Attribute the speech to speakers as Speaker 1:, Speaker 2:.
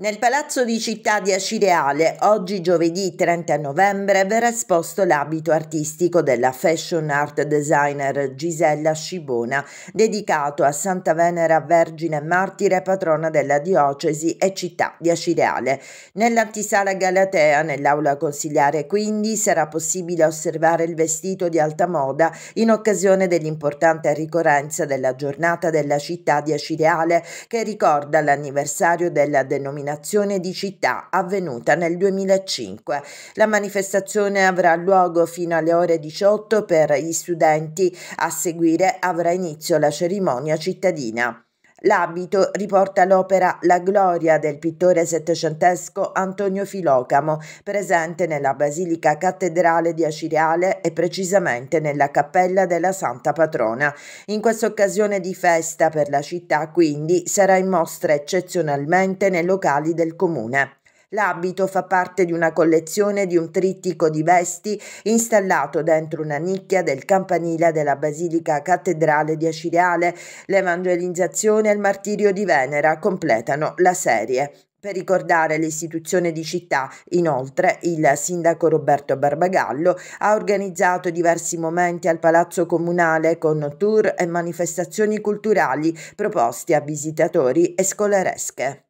Speaker 1: Nel Palazzo di Città di Acireale, oggi giovedì 30 novembre, verrà esposto l'abito artistico della fashion art designer Gisella Scibona, dedicato a Santa Venera Vergine Martire, patrona della diocesi e città di Acireale. Nell'antisala Galatea, nell'aula consigliare quindi, sarà possibile osservare il vestito di alta moda in occasione dell'importante ricorrenza della giornata della città di Acireale, che ricorda l'anniversario della denominazione Azione di città avvenuta nel 2005. La manifestazione avrà luogo fino alle ore 18 per gli studenti. A seguire avrà inizio la cerimonia cittadina. L'abito riporta l'opera La gloria del pittore settecentesco Antonio Filocamo, presente nella Basilica Cattedrale di Acireale e precisamente nella Cappella della Santa Patrona. In questa occasione di festa per la città, quindi, sarà in mostra eccezionalmente nei locali del comune. L'abito fa parte di una collezione di un trittico di vesti installato dentro una nicchia del campanile della Basilica Cattedrale di Acireale. L'evangelizzazione e il martirio di Venera completano la serie. Per ricordare l'istituzione di città, inoltre, il sindaco Roberto Barbagallo ha organizzato diversi momenti al Palazzo Comunale con tour e manifestazioni culturali proposti a visitatori e scolaresche.